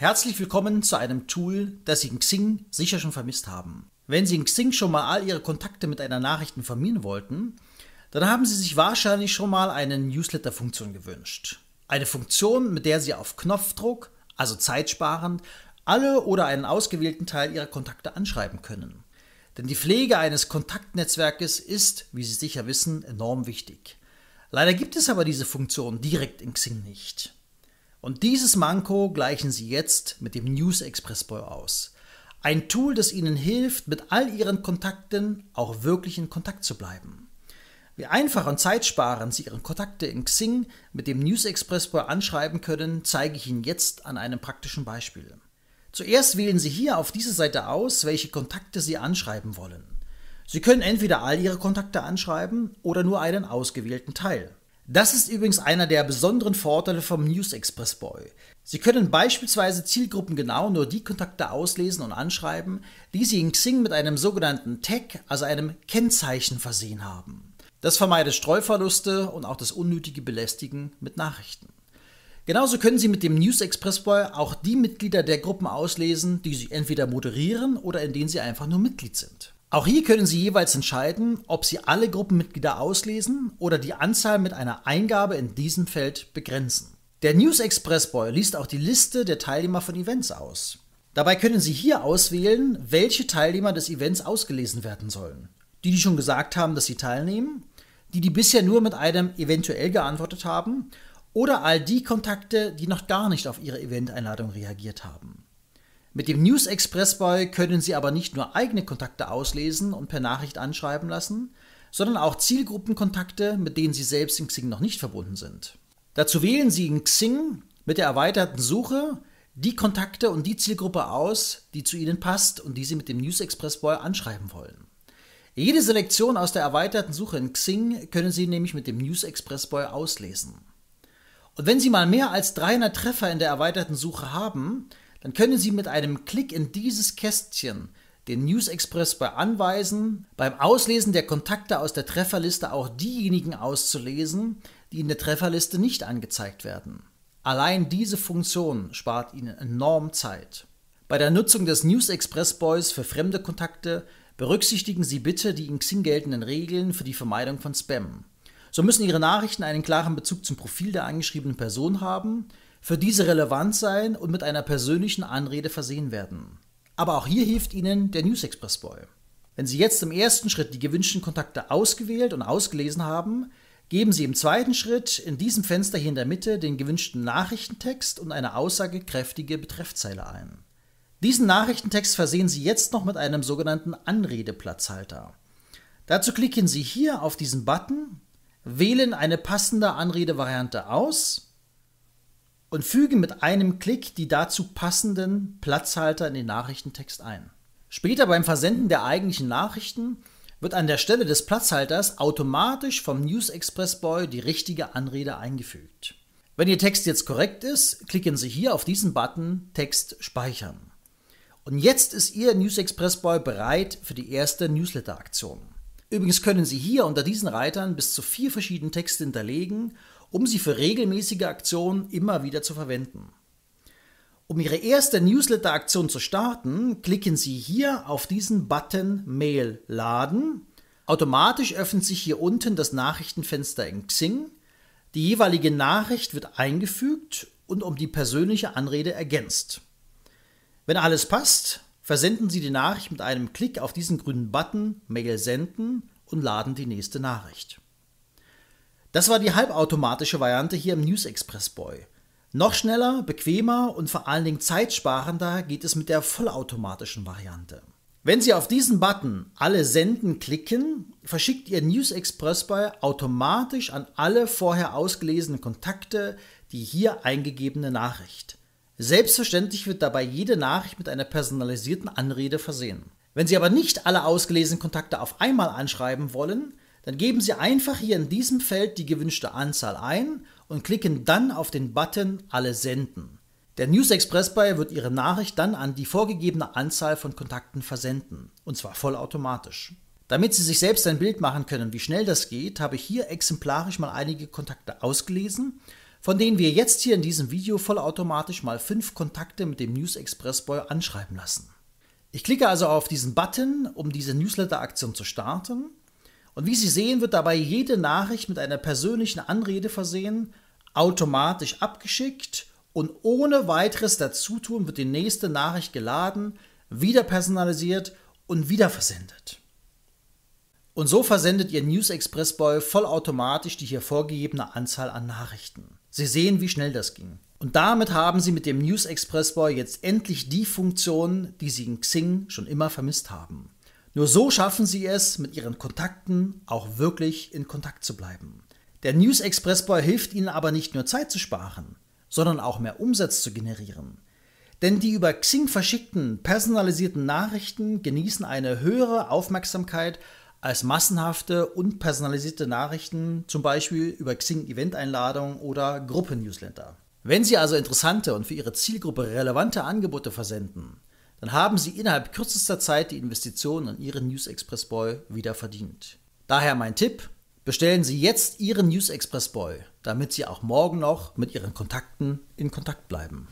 Herzlich willkommen zu einem Tool, das Sie in Xing sicher schon vermisst haben. Wenn Sie in Xing schon mal all Ihre Kontakte mit einer Nachricht informieren wollten, dann haben Sie sich wahrscheinlich schon mal eine Newsletter-Funktion gewünscht. Eine Funktion, mit der Sie auf Knopfdruck, also zeitsparend, alle oder einen ausgewählten Teil Ihrer Kontakte anschreiben können. Denn die Pflege eines Kontaktnetzwerkes ist, wie Sie sicher wissen, enorm wichtig. Leider gibt es aber diese Funktion direkt in Xing nicht. Und dieses Manko gleichen Sie jetzt mit dem News Express Boy aus. Ein Tool, das Ihnen hilft, mit all Ihren Kontakten auch wirklich in Kontakt zu bleiben. Wie einfach und zeitsparend Sie Ihren Kontakte in Xing mit dem News Express Boy anschreiben können, zeige ich Ihnen jetzt an einem praktischen Beispiel. Zuerst wählen Sie hier auf dieser Seite aus, welche Kontakte Sie anschreiben wollen. Sie können entweder all Ihre Kontakte anschreiben oder nur einen ausgewählten Teil. Das ist übrigens einer der besonderen Vorteile vom News Express Boy. Sie können beispielsweise Zielgruppen genau nur die Kontakte auslesen und anschreiben, die Sie in Xing mit einem sogenannten Tag, also einem Kennzeichen versehen haben. Das vermeidet Streuverluste und auch das unnötige Belästigen mit Nachrichten. Genauso können Sie mit dem News Express Boy auch die Mitglieder der Gruppen auslesen, die Sie entweder moderieren oder in denen Sie einfach nur Mitglied sind. Auch hier können Sie jeweils entscheiden, ob Sie alle Gruppenmitglieder auslesen oder die Anzahl mit einer Eingabe in diesem Feld begrenzen. Der News Express Boy liest auch die Liste der Teilnehmer von Events aus. Dabei können Sie hier auswählen, welche Teilnehmer des Events ausgelesen werden sollen. Die, die schon gesagt haben, dass sie teilnehmen, die, die bisher nur mit einem eventuell geantwortet haben oder all die Kontakte, die noch gar nicht auf Ihre Eventeinladung reagiert haben. Mit dem News Express Boy können Sie aber nicht nur eigene Kontakte auslesen und per Nachricht anschreiben lassen, sondern auch Zielgruppenkontakte, mit denen Sie selbst in Xing noch nicht verbunden sind. Dazu wählen Sie in Xing mit der erweiterten Suche die Kontakte und die Zielgruppe aus, die zu Ihnen passt und die Sie mit dem News Express Boy anschreiben wollen. Jede Selektion aus der erweiterten Suche in Xing können Sie nämlich mit dem News Express Boy auslesen. Und wenn Sie mal mehr als 300 Treffer in der erweiterten Suche haben, dann können Sie mit einem Klick in dieses Kästchen den News Express bei Anweisen, beim Auslesen der Kontakte aus der Trefferliste auch diejenigen auszulesen, die in der Trefferliste nicht angezeigt werden. Allein diese Funktion spart Ihnen enorm Zeit. Bei der Nutzung des News Express Boys für fremde Kontakte berücksichtigen Sie bitte die in Xing geltenden Regeln für die Vermeidung von Spam. So müssen Ihre Nachrichten einen klaren Bezug zum Profil der angeschriebenen Person haben, für diese relevant sein und mit einer persönlichen Anrede versehen werden. Aber auch hier hilft Ihnen der News Express Boy. Wenn Sie jetzt im ersten Schritt die gewünschten Kontakte ausgewählt und ausgelesen haben, geben Sie im zweiten Schritt in diesem Fenster hier in der Mitte den gewünschten Nachrichtentext und eine aussagekräftige Betreffzeile ein. Diesen Nachrichtentext versehen Sie jetzt noch mit einem sogenannten Anredeplatzhalter. Dazu klicken Sie hier auf diesen Button, wählen eine passende Anredevariante aus und füge mit einem Klick die dazu passenden Platzhalter in den Nachrichtentext ein. Später beim Versenden der eigentlichen Nachrichten wird an der Stelle des Platzhalters automatisch vom News Express Boy die richtige Anrede eingefügt. Wenn Ihr Text jetzt korrekt ist, klicken Sie hier auf diesen Button Text speichern. Und jetzt ist Ihr News Express Boy bereit für die erste Newsletter-Aktion. Übrigens können Sie hier unter diesen Reitern bis zu vier verschiedene Texte hinterlegen um sie für regelmäßige Aktionen immer wieder zu verwenden. Um Ihre erste Newsletter-Aktion zu starten, klicken Sie hier auf diesen Button Mail laden. Automatisch öffnet sich hier unten das Nachrichtenfenster in Xing. Die jeweilige Nachricht wird eingefügt und um die persönliche Anrede ergänzt. Wenn alles passt, versenden Sie die Nachricht mit einem Klick auf diesen grünen Button Mail senden und laden die nächste Nachricht. Das war die halbautomatische Variante hier im News Express Boy. Noch schneller, bequemer und vor allen Dingen zeitsparender geht es mit der vollautomatischen Variante. Wenn Sie auf diesen Button Alle senden klicken, verschickt Ihr News Express Boy automatisch an alle vorher ausgelesenen Kontakte die hier eingegebene Nachricht. Selbstverständlich wird dabei jede Nachricht mit einer personalisierten Anrede versehen. Wenn Sie aber nicht alle ausgelesenen Kontakte auf einmal anschreiben wollen, dann geben Sie einfach hier in diesem Feld die gewünschte Anzahl ein und klicken dann auf den Button Alle senden. Der News Express Buyer wird Ihre Nachricht dann an die vorgegebene Anzahl von Kontakten versenden, und zwar vollautomatisch. Damit Sie sich selbst ein Bild machen können, wie schnell das geht, habe ich hier exemplarisch mal einige Kontakte ausgelesen, von denen wir jetzt hier in diesem Video vollautomatisch mal fünf Kontakte mit dem News Express Boy anschreiben lassen. Ich klicke also auf diesen Button, um diese Newsletter-Aktion zu starten und wie Sie sehen, wird dabei jede Nachricht mit einer persönlichen Anrede versehen, automatisch abgeschickt und ohne weiteres Dazutun wird die nächste Nachricht geladen, wieder personalisiert und wieder versendet. Und so versendet Ihr News Express Boy vollautomatisch die hier vorgegebene Anzahl an Nachrichten. Sie sehen, wie schnell das ging. Und damit haben Sie mit dem News Express Boy jetzt endlich die Funktion, die Sie in Xing schon immer vermisst haben. Nur so schaffen sie es, mit ihren Kontakten auch wirklich in Kontakt zu bleiben. Der News Express Boy hilft ihnen aber nicht nur Zeit zu sparen, sondern auch mehr Umsatz zu generieren. Denn die über Xing verschickten, personalisierten Nachrichten genießen eine höhere Aufmerksamkeit als massenhafte und personalisierte Nachrichten, zum Beispiel über Xing-Eventeinladungen oder Gruppennewsletter. Wenn Sie also interessante und für Ihre Zielgruppe relevante Angebote versenden, dann haben sie innerhalb kürzester Zeit die Investitionen an ihren News Express Boy wieder verdient. Daher mein Tipp, bestellen Sie jetzt Ihren News Express Boy, damit Sie auch morgen noch mit Ihren Kontakten in Kontakt bleiben.